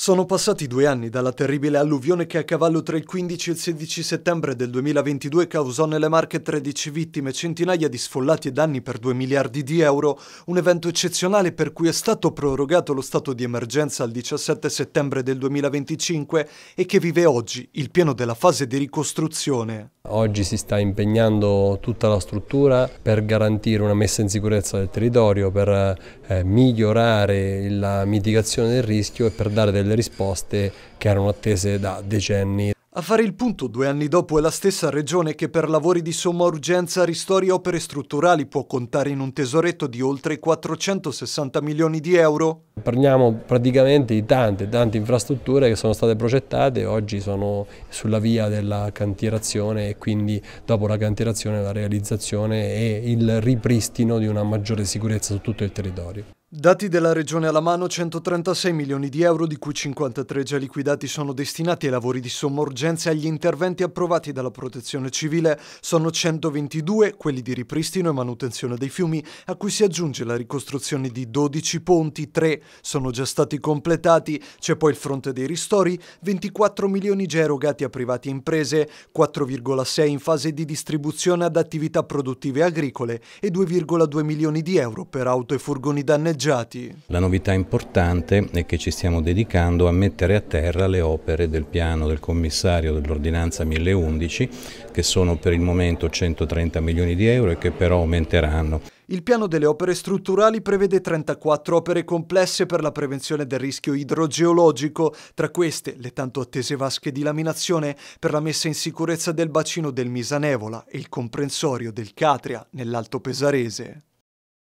Sono passati due anni dalla terribile alluvione che a cavallo tra il 15 e il 16 settembre del 2022 causò nelle Marche 13 vittime, centinaia di sfollati e danni per 2 miliardi di euro, un evento eccezionale per cui è stato prorogato lo stato di emergenza al 17 settembre del 2025 e che vive oggi il pieno della fase di ricostruzione. Oggi si sta impegnando tutta la struttura per garantire una messa in sicurezza del territorio, per eh, migliorare la mitigazione del rischio e per dare delle risposte che erano attese da decenni. A fare il punto due anni dopo è la stessa regione che per lavori di somma urgenza ristori opere strutturali può contare in un tesoretto di oltre 460 milioni di euro. Parliamo praticamente di tante, tante infrastrutture che sono state progettate, oggi sono sulla via della cantierazione e quindi dopo la cantierazione la realizzazione e il ripristino di una maggiore sicurezza su tutto il territorio. Dati della Regione alla mano, 136 milioni di euro, di cui 53 già liquidati, sono destinati ai lavori di somma urgenza e agli interventi approvati dalla Protezione Civile. Sono 122 quelli di ripristino e manutenzione dei fiumi, a cui si aggiunge la ricostruzione di 12 ponti, 3 sono già stati completati. C'è poi il fronte dei ristori, 24 milioni già erogati a privati e imprese, 4,6 in fase di distribuzione ad attività produttive agricole e 2,2 milioni di euro per auto e furgoni danneggiati danneggiati. La novità importante è che ci stiamo dedicando a mettere a terra le opere del piano del commissario dell'ordinanza 1011 che sono per il momento 130 milioni di euro e che però aumenteranno. Il piano delle opere strutturali prevede 34 opere complesse per la prevenzione del rischio idrogeologico, tra queste le tanto attese vasche di laminazione per la messa in sicurezza del bacino del Misanevola e il comprensorio del Catria nell'Alto Pesarese.